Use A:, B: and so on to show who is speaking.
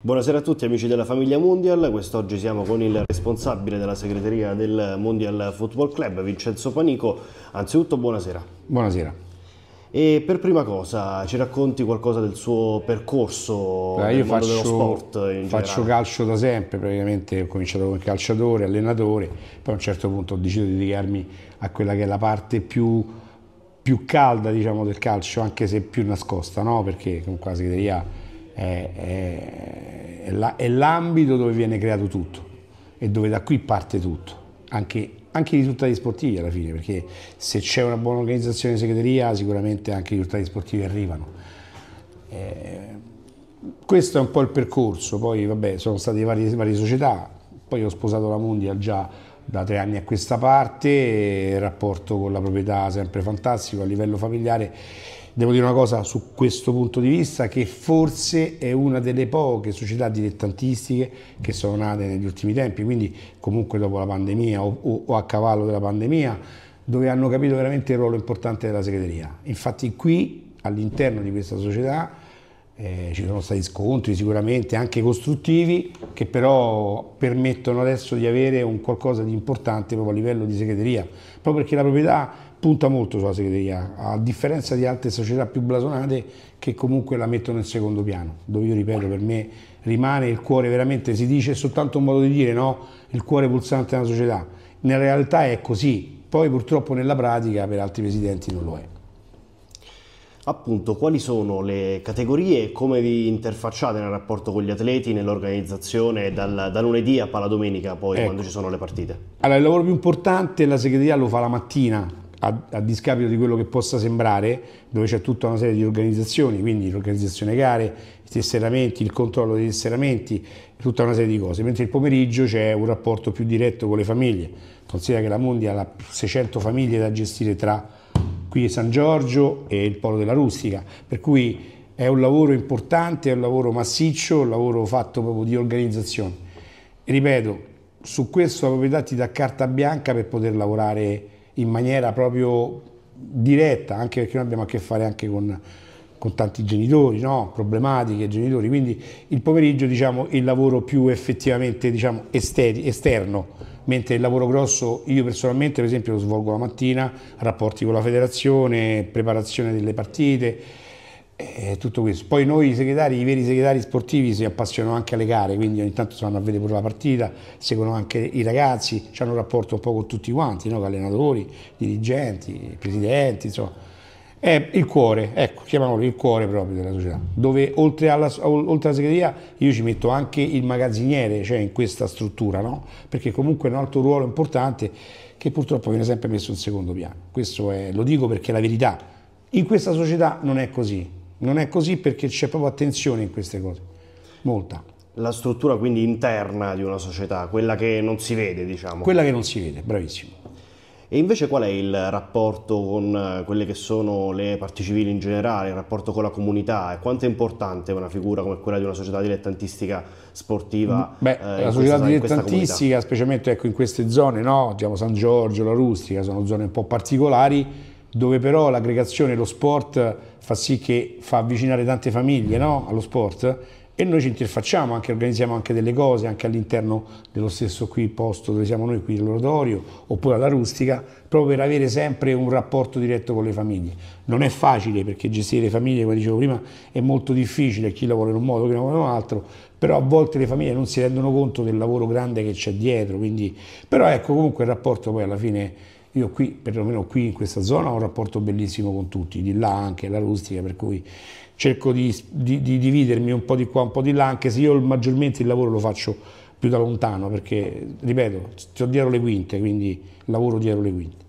A: Buonasera a tutti amici della famiglia Mundial, quest'oggi siamo con il responsabile della segreteria del Mundial Football Club, Vincenzo Panico. Anzitutto buonasera. Buonasera. E per prima cosa ci racconti qualcosa del suo percorso Beh, io faccio, dello sport in faccio generale.
B: calcio da sempre, praticamente ho cominciato come calciatore, allenatore, poi a un certo punto ho deciso di dedicarmi a quella che è la parte più, più calda diciamo, del calcio, anche se più nascosta, no? perché comunque la segreteria è, è, è l'ambito dove viene creato tutto e dove da qui parte tutto, anche, anche i risultati sportivi alla fine, perché se c'è una buona organizzazione di segreteria sicuramente anche i risultati sportivi arrivano. Eh, questo è un po' il percorso, poi vabbè sono state varie, varie società, poi ho sposato la Mondial già da tre anni a questa parte, il rapporto con la proprietà sempre fantastico a livello familiare Devo dire una cosa su questo punto di vista, che forse è una delle poche società dilettantistiche che sono nate negli ultimi tempi, quindi comunque dopo la pandemia o, o a cavallo della pandemia, dove hanno capito veramente il ruolo importante della segreteria. Infatti qui, all'interno di questa società, eh, ci sono stati scontri sicuramente anche costruttivi, che però permettono adesso di avere un qualcosa di importante proprio a livello di segreteria, proprio perché la proprietà punta molto sulla segreteria, a differenza di altre società più blasonate che comunque la mettono in secondo piano, dove io ripeto per me rimane il cuore veramente, si dice soltanto un modo di dire, no? Il cuore pulsante della società. Nella realtà è così, poi purtroppo nella pratica per altri presidenti non lo è
A: appunto quali sono le categorie e come vi interfacciate nel rapporto con gli atleti, nell'organizzazione dal, da lunedì a palla domenica poi ecco. quando ci sono le partite?
B: Allora il lavoro più importante la segreteria lo fa la mattina a, a discapito di quello che possa sembrare dove c'è tutta una serie di organizzazioni quindi l'organizzazione gare, i tesseramenti, il controllo dei tesseramenti tutta una serie di cose mentre il pomeriggio c'è un rapporto più diretto con le famiglie considera che la Mondia ha 600 famiglie da gestire tra qui è San Giorgio e il Polo della Rustica, per cui è un lavoro importante, è un lavoro massiccio, un lavoro fatto proprio di organizzazione. E ripeto, su questo la proprietà ti dà carta bianca per poter lavorare in maniera proprio diretta, anche perché noi abbiamo a che fare anche con con tanti genitori, no? problematiche genitori, quindi il pomeriggio diciamo, è il lavoro più effettivamente diciamo, esterno, mentre il lavoro grosso io personalmente per esempio lo svolgo la mattina, rapporti con la federazione, preparazione delle partite, eh, tutto questo. Poi noi i segretari, i veri segretari sportivi si appassionano anche alle gare, quindi ogni tanto vanno a vedere pure la partita, seguono anche i ragazzi, hanno un rapporto un po' con tutti quanti, no? allenatori, dirigenti, presidenti, insomma è il cuore, ecco, chiamiamolo il cuore proprio della società, dove oltre alla, oltre alla segreteria io ci metto anche il magazziniere, cioè in questa struttura, no? perché comunque è un altro ruolo importante che purtroppo viene sempre messo in secondo piano. Questo è, lo dico perché è la verità. In questa società non è così, non è così perché c'è proprio attenzione in queste cose, molta.
A: La struttura quindi interna di una società, quella che non si vede, diciamo. Quella che non si vede, bravissimo. E invece qual è il rapporto con eh, quelle che sono le parti civili in generale, il rapporto con la comunità e quanto è importante una figura come quella di una società dilettantistica sportiva? Mm, beh, eh, la società questa, dilettantistica, specialmente ecco, in queste zone, no? diciamo
B: San Giorgio, la Rustica, sono zone un po' particolari dove però l'aggregazione, lo sport fa sì che fa avvicinare tante famiglie no? allo sport e noi ci interfacciamo, anche, organizziamo anche delle cose anche all'interno dello stesso qui posto dove siamo noi, qui all'oratorio, oppure alla rustica, proprio per avere sempre un rapporto diretto con le famiglie. Non è facile perché gestire le famiglie, come dicevo prima, è molto difficile, chi lavora in un modo, chi lavora in un altro, però a volte le famiglie non si rendono conto del lavoro grande che c'è dietro, quindi... però ecco comunque il rapporto poi alla fine io qui, perlomeno qui in questa zona, ho un rapporto bellissimo con tutti, di là anche la rustica, per cui cerco di, di, di dividermi un po' di qua, un po' di là, anche se io maggiormente il lavoro lo faccio più da lontano, perché, ripeto, sto dietro le quinte, quindi lavoro dietro le quinte.